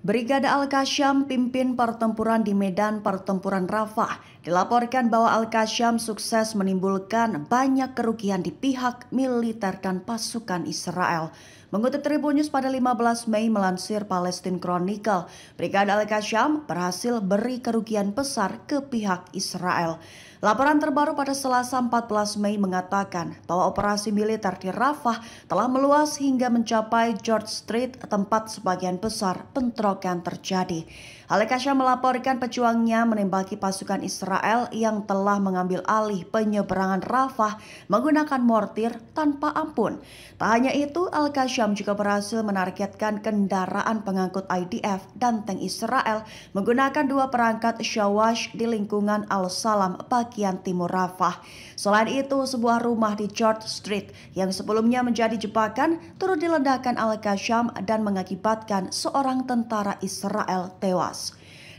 Brigada Al-Qasyam pimpin pertempuran di medan pertempuran Rafah Dilaporkan bahwa al qasyam sukses menimbulkan banyak kerugian di pihak militer dan pasukan Israel. Mengutip Tribun News pada 15 Mei melansir Palestine Chronicle, Brigad al qasyam berhasil beri kerugian besar ke pihak Israel. Laporan terbaru pada Selasa 14 Mei mengatakan bahwa operasi militer di Rafah telah meluas hingga mencapai George Street, tempat sebagian besar bentrokan terjadi. Alekasha melaporkan pejuangnya menembaki pasukan Israel yang telah mengambil alih penyeberangan Rafah menggunakan mortir tanpa ampun. Tak hanya itu, Al-Qasham juga berhasil menargetkan kendaraan pengangkut IDF dan tank Israel menggunakan dua perangkat Shawash di lingkungan Al-Salam bagian timur Rafah. Selain itu, sebuah rumah di George Street yang sebelumnya menjadi jebakan turut diledakkan Al-Qasham dan mengakibatkan seorang tentara Israel tewas.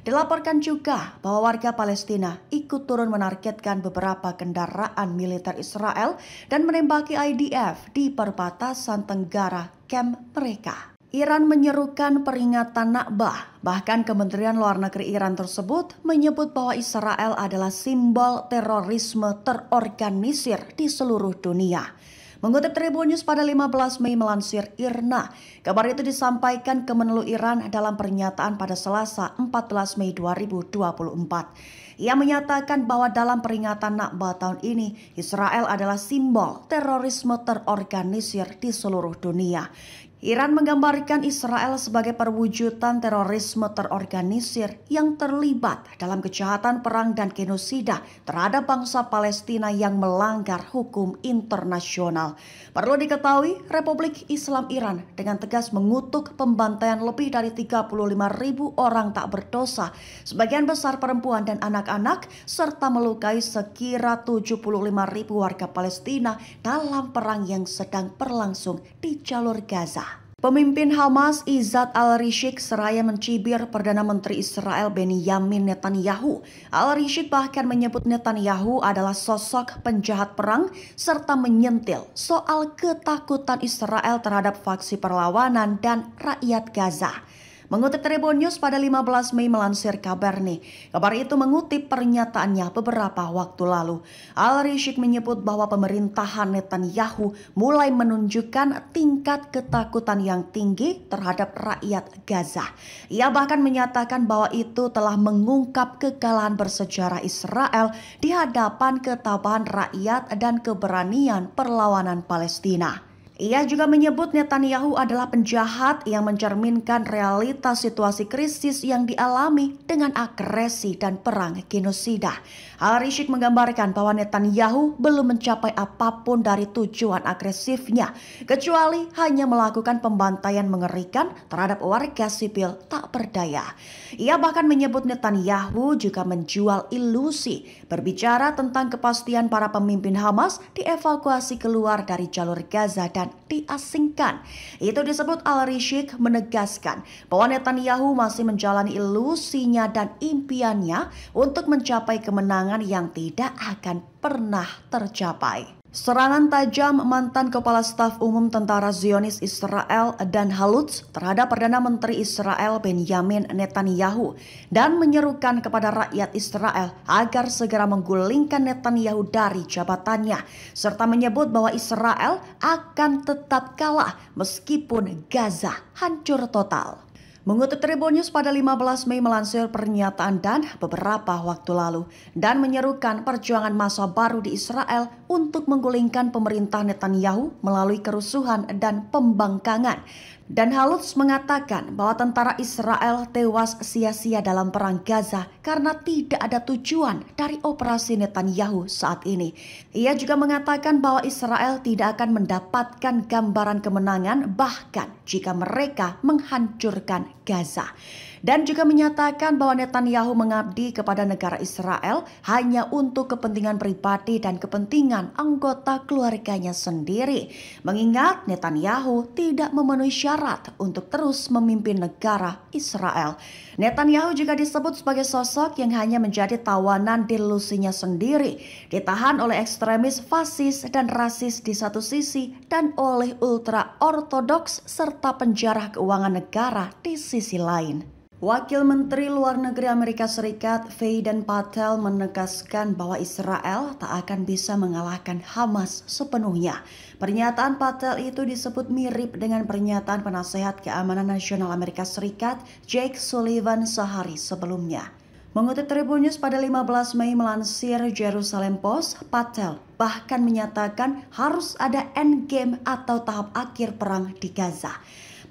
Dilaporkan juga bahwa warga Palestina ikut turun menargetkan beberapa kendaraan militer Israel dan menembaki IDF di perbatasan Tenggara kamp mereka. Iran menyerukan peringatan Nakbah. Bahkan Kementerian Luar Negeri Iran tersebut menyebut bahwa Israel adalah simbol terorisme terorganisir di seluruh dunia. Mengutip Tribun News pada 15 Mei melansir Irna, kabar itu disampaikan ke Menlu Iran dalam pernyataan pada Selasa 14 Mei 2024. Ia menyatakan bahwa dalam peringatan Nakba tahun ini, Israel adalah simbol terorisme terorganisir di seluruh dunia. Iran menggambarkan Israel sebagai perwujudan terorisme terorganisir yang terlibat dalam kejahatan perang dan genosida terhadap bangsa Palestina yang melanggar hukum internasional. Perlu diketahui, Republik Islam Iran dengan tegas mengutuk pembantaian lebih dari 35 ribu orang tak berdosa, sebagian besar perempuan dan anak anak serta melukai sekira 75 ribu warga Palestina dalam perang yang sedang berlangsung di jalur Gaza. Pemimpin Hamas Izzat al-Rishik seraya mencibir Perdana Menteri Israel Benyamin Netanyahu. Al-Rishik bahkan menyebut Netanyahu adalah sosok penjahat perang serta menyentil soal ketakutan Israel terhadap faksi perlawanan dan rakyat Gaza. Mengutip Tribun News pada 15 Mei melansir kabar nih. Kabar itu mengutip pernyataannya beberapa waktu lalu. Al-Rishik menyebut bahwa pemerintahan Netanyahu mulai menunjukkan tingkat ketakutan yang tinggi terhadap rakyat Gaza. Ia bahkan menyatakan bahwa itu telah mengungkap kekalahan bersejarah Israel di hadapan ketabahan rakyat dan keberanian perlawanan Palestina. Ia juga menyebut Netanyahu adalah penjahat yang mencerminkan realitas situasi krisis yang dialami dengan agresi dan perang genosida. Harishik menggambarkan bahwa Netanyahu belum mencapai apapun dari tujuan agresifnya, kecuali hanya melakukan pembantaian mengerikan terhadap warga sipil tak berdaya. Ia bahkan menyebut Netanyahu juga menjual ilusi, berbicara tentang kepastian para pemimpin Hamas dievakuasi keluar dari jalur Gaza dan yang diasingkan. Itu disebut Al-Rishik menegaskan bahwa Netanyahu masih menjalani ilusinya dan impiannya untuk mencapai kemenangan yang tidak akan pernah tercapai. Serangan tajam mantan Kepala Staf Umum Tentara Zionis Israel dan Halutz terhadap Perdana Menteri Israel Benjamin Netanyahu dan menyerukan kepada rakyat Israel agar segera menggulingkan Netanyahu dari jabatannya serta menyebut bahwa Israel akan tetap kalah meskipun Gaza hancur total. Mengutip Tribun News pada 15 Mei melansir pernyataan Dan beberapa waktu lalu dan menyerukan perjuangan masa baru di Israel untuk menggulingkan pemerintah Netanyahu melalui kerusuhan dan pembangkangan. Dan Halutz mengatakan bahwa tentara Israel tewas sia-sia dalam perang Gaza karena tidak ada tujuan dari operasi Netanyahu saat ini. Ia juga mengatakan bahwa Israel tidak akan mendapatkan gambaran kemenangan bahkan jika mereka menghancurkan Gaza dan juga menyatakan bahwa Netanyahu mengabdi kepada negara Israel hanya untuk kepentingan pribadi dan kepentingan anggota keluarganya sendiri. Mengingat Netanyahu tidak memenuhi syarat untuk terus memimpin negara Israel. Netanyahu juga disebut sebagai sosok yang hanya menjadi tawanan delusinya sendiri, ditahan oleh ekstremis fasis dan rasis di satu sisi dan oleh ultra ortodoks serta penjarah keuangan negara di sisi lain. Wakil Menteri Luar Negeri Amerika Serikat Faden Patel menegaskan bahwa Israel tak akan bisa mengalahkan Hamas sepenuhnya. Pernyataan Patel itu disebut mirip dengan pernyataan penasehat keamanan nasional Amerika Serikat Jake Sullivan sehari sebelumnya. Mengutip Tribun News pada 15 Mei melansir Jerusalem Post, Patel bahkan menyatakan harus ada endgame atau tahap akhir perang di Gaza.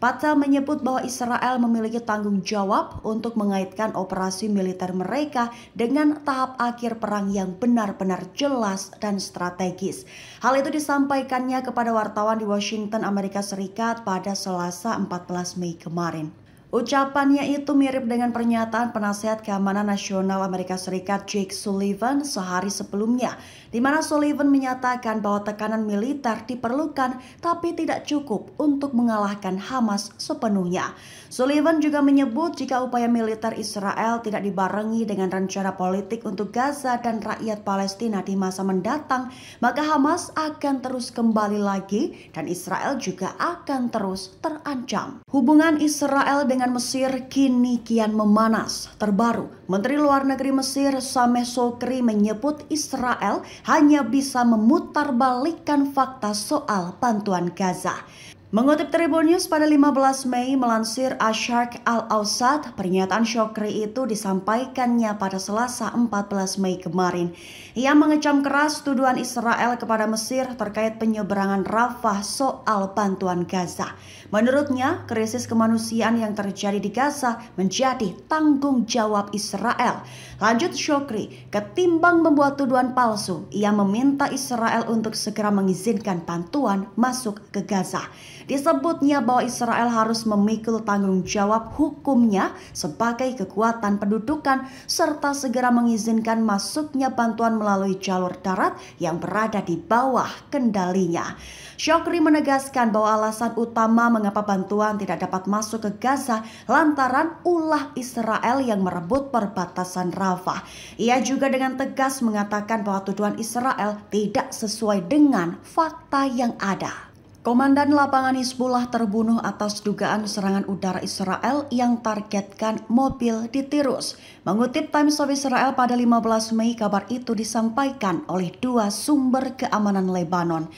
Patel menyebut bahwa Israel memiliki tanggung jawab untuk mengaitkan operasi militer mereka dengan tahap akhir perang yang benar-benar jelas dan strategis. Hal itu disampaikannya kepada wartawan di Washington, Amerika Serikat pada Selasa 14 Mei kemarin. Ucapannya itu mirip dengan pernyataan penasehat keamanan nasional Amerika Serikat Jake Sullivan sehari sebelumnya, di mana Sullivan menyatakan bahwa tekanan militer diperlukan tapi tidak cukup untuk mengalahkan Hamas sepenuhnya. Sullivan juga menyebut jika upaya militer Israel tidak dibarengi dengan rencana politik untuk Gaza dan rakyat Palestina di masa mendatang, maka Hamas akan terus kembali lagi dan Israel juga akan terus terancam. Hubungan Israel dengan dengan Mesir kini kian memanas. Terbaru, Menteri Luar Negeri Mesir Sameh Sokri menyebut Israel hanya bisa memutarbalikkan fakta soal bantuan Gaza. Mengutip Tribun News pada 15 Mei melansir Ashark Al-Ausad, pernyataan Syokri itu disampaikannya pada Selasa 14 Mei kemarin. Ia mengecam keras tuduhan Israel kepada Mesir terkait penyeberangan Rafah soal bantuan Gaza. Menurutnya, krisis kemanusiaan yang terjadi di Gaza menjadi tanggung jawab Israel. Lanjut Syokri, ketimbang membuat tuduhan palsu, ia meminta Israel untuk segera mengizinkan bantuan masuk ke Gaza. Disebutnya bahwa Israel harus memikul tanggung jawab hukumnya sebagai kekuatan pendudukan serta segera mengizinkan masuknya bantuan melalui jalur darat yang berada di bawah kendalinya. Syokri menegaskan bahwa alasan utama mengapa bantuan tidak dapat masuk ke Gaza lantaran ulah Israel yang merebut perbatasan Rafah. Ia juga dengan tegas mengatakan bahwa tuduhan Israel tidak sesuai dengan fakta yang ada. Komandan lapangan Hizbullah terbunuh atas dugaan serangan udara Israel yang targetkan mobil di Tirus. Mengutip Times of Israel pada 15 Mei, kabar itu disampaikan oleh dua sumber keamanan Lebanon.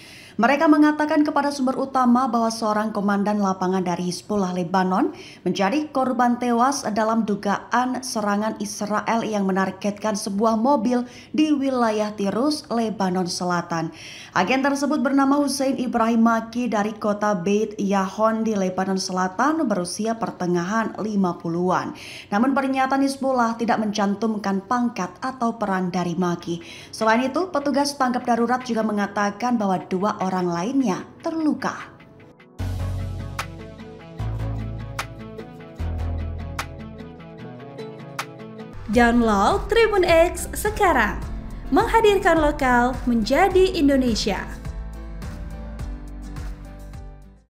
Mereka mengatakan kepada sumber utama bahwa seorang komandan lapangan dari Hizbullah Lebanon menjadi korban tewas dalam dugaan serangan Israel yang menargetkan sebuah mobil di wilayah Tirus, Lebanon Selatan. Agen tersebut bernama Hussein Ibrahim Maki dari kota Beit Yahon di Lebanon Selatan berusia pertengahan 50-an. Namun pernyataan Hizbullah tidak mencantumkan pangkat atau peran dari Maki. Selain itu, petugas tangkap darurat juga mengatakan bahwa dua orang lainnya terluka. Download Tribun X sekarang, menghadirkan lokal menjadi Indonesia.